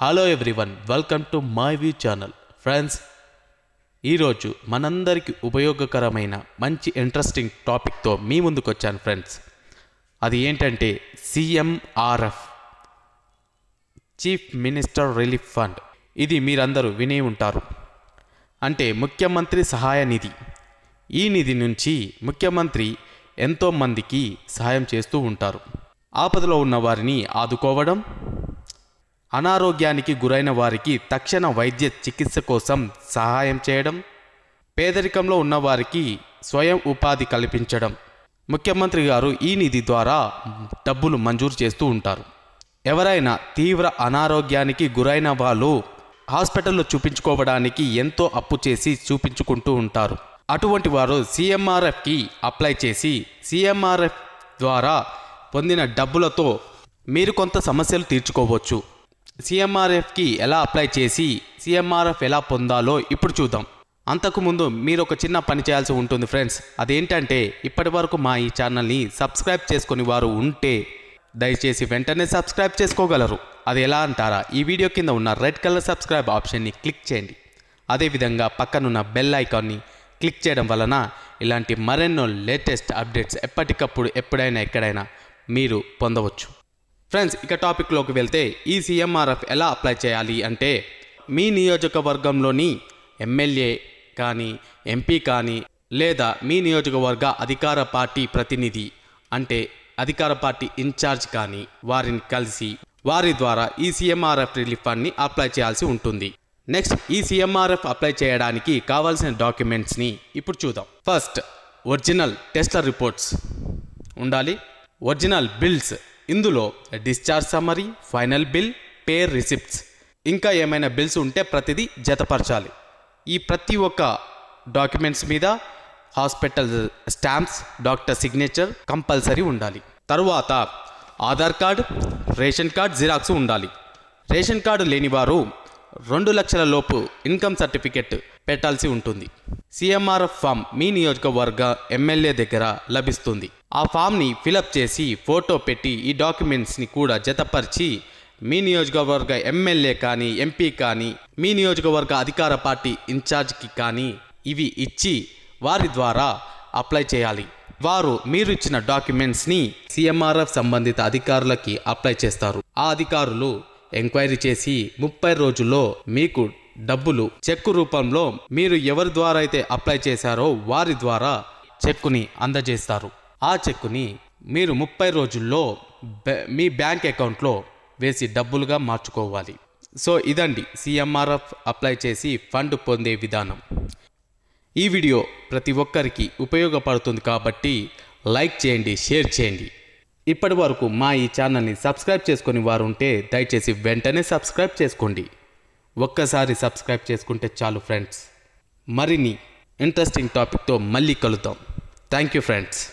hello everyone welcome to my view channel friends ఈరోజు మనందరికీ ఉపయోగకరమైన మంచి ఇంట్రెస్టింగ్ టాపిక్తో మీ ముందుకు వచ్చాను ఫ్రెండ్స్ అది ఏంటంటే CMRF chief minister relief fund ఇది మీరందరూ వినే ఉంటారు అంటే ముఖ్యమంత్రి సహాయ నిధి ఈ నిధి నుంచి ముఖ్యమంత్రి ఎంతోమందికి సహాయం చేస్తూ ఉంటారు ఆపదలో ఉన్న వారిని ఆదుకోవడం అనారోగ్యానికి గురైన వారికి తక్షణ వైద్య చికిత్స కోసం సహాయం చేయడం పేదరికంలో ఉన్నవారికి స్వయం ఉపాధి కల్పించడం ముఖ్యమంత్రి గారు ఈ నిధి ద్వారా డబ్బులు మంజూరు చేస్తూ ఉంటారు ఎవరైనా తీవ్ర అనారోగ్యానికి గురైన వాళ్ళు హాస్పిటల్లో చూపించుకోవడానికి ఎంతో అప్పు చేసి చూపించుకుంటూ ఉంటారు అటువంటి వారు సిఎంఆర్ఎఫ్కి అప్లై చేసి సిఎంఆర్ఎఫ్ ద్వారా పొందిన డబ్బులతో మీరు కొంత సమస్యలు తీర్చుకోవచ్చు సీఎంఆర్ఎఫ్కి ఎలా అప్లై చేసి సీఎంఆర్ఎఫ్ ఎలా పొందాలో ఇప్పుడు చూద్దాం అంతకుముందు మీరు ఒక చిన్న పని చేయాల్సి ఉంటుంది ఫ్రెండ్స్ అదేంటంటే ఇప్పటి వరకు మా ఈ ఛానల్ని సబ్స్క్రైబ్ చేసుకుని వారు ఉంటే దయచేసి వెంటనే సబ్స్క్రైబ్ చేసుకోగలరు అది ఎలా అంటారా ఈ వీడియో కింద ఉన్న రెడ్ కలర్ సబ్స్క్రైబ్ ఆప్షన్ని క్లిక్ చేయండి అదేవిధంగా పక్కనున్న బెల్ ఐకాన్ని క్లిక్ చేయడం వలన ఇలాంటి మరెన్నో లేటెస్ట్ అప్డేట్స్ ఎప్పటికప్పుడు ఎప్పుడైనా ఎక్కడైనా మీరు పొందవచ్చు ఫ్రెండ్స్ ఇక టాపిక్లోకి వెళ్తే ఈ సీఎంఆర్ఎఫ్ ఎలా అప్లై చేయాలి అంటే మీ నియోజకవర్గంలోని ఎమ్మెల్యే కానీ ఎంపీ కానీ లేదా మీ నియోజకవర్గ అధికార పార్టీ ప్రతినిధి అంటే అధికార పార్టీ ఇన్ఛార్జ్ కానీ వారిని కలిసి వారి ద్వారా ఈ సీఎంఆర్ఎఫ్ రిలీఫ్ ఫండ్ని అప్లై చేయాల్సి ఉంటుంది నెక్స్ట్ ఈ సీఎంఆర్ఎఫ్ అప్లై చేయడానికి కావాల్సిన డాక్యుమెంట్స్ని ఇప్పుడు చూద్దాం ఫస్ట్ ఒరిజినల్ టెస్ట్ల రిపోర్ట్స్ ఉండాలి ఒరిజినల్ బిల్స్ ఇందులో discharge summary final bill pair receipts ఇంకా ఏమైనా బిల్స్ ఉంటే ప్రతిదీ జతపరచాలి ఈ ప్రతి ఒక్క డాక్యుమెంట్స్ మీద hospital stamps doctor signature compulsory ఉండాలి తరువాత Aadhaar card ration card xerox ఉండాలి రేషన్ కార్డు లేనివారు రెండు లక్షల లోపు ఇన్కమ్ సర్టిఫికెట్ పెట్టాల్సి ఉంటుంది సిఎంఆర్ఎఫ్ ఫామ్ మీ నియోజకవర్గ ఎమ్మెల్యే దగ్గర లభిస్తుంది ఆ ఫామ్ని ఫిలప్ చేసి ఫోటో పెట్టి ఈ డాక్యుమెంట్స్ని కూడా జతపరిచి మీ నియోజకవర్గ ఎమ్మెల్యే కానీ ఎంపీ కానీ మీ నియోజకవర్గ అధికార పార్టీ ఇన్ఛార్జ్కి కానీ ఇవి ఇచ్చి వారి ద్వారా అప్లై చేయాలి వారు మీరు ఇచ్చిన డాక్యుమెంట్స్ని సిఎంఆర్ఎఫ్ సంబంధిత అధికారులకి అప్లై చేస్తారు ఆ అధికారులు ఎంక్వైరీ చేసి ముప్పై రోజుల్లో మీకు డబ్బులు చెక్కు రూపంలో మీరు ఎవరి ద్వారా అయితే అప్లై చేశారో వారి ద్వారా చెక్కుని అందజేస్తారు ఆ చెక్కుని మీరు ముప్పై రోజుల్లో మీ బ్యాంక్ అకౌంట్లో వేసి డబ్బులుగా మార్చుకోవాలి సో ఇదండి సిఎంఆర్ఎఫ్ అప్లై చేసి ఫండ్ పొందే విధానం ఈ వీడియో ప్రతి ఒక్కరికి ఉపయోగపడుతుంది కాబట్టి లైక్ చేయండి షేర్ చేయండి ఇప్పటి వరకు మా ఈ ఛానల్ని సబ్స్క్రైబ్ చేసుకుని వారు ఉంటే దయచేసి వెంటనే సబ్స్క్రైబ్ చేసుకోండి ఒక్కసారి సబ్స్క్రైబ్ చేసుకుంటే చాలు ఫ్రెండ్స్ మరిన్ని ఇంట్రెస్టింగ్ టాపిక్తో మళ్ళీ కలుద్దాం థ్యాంక్ యూ ఫ్రెండ్స్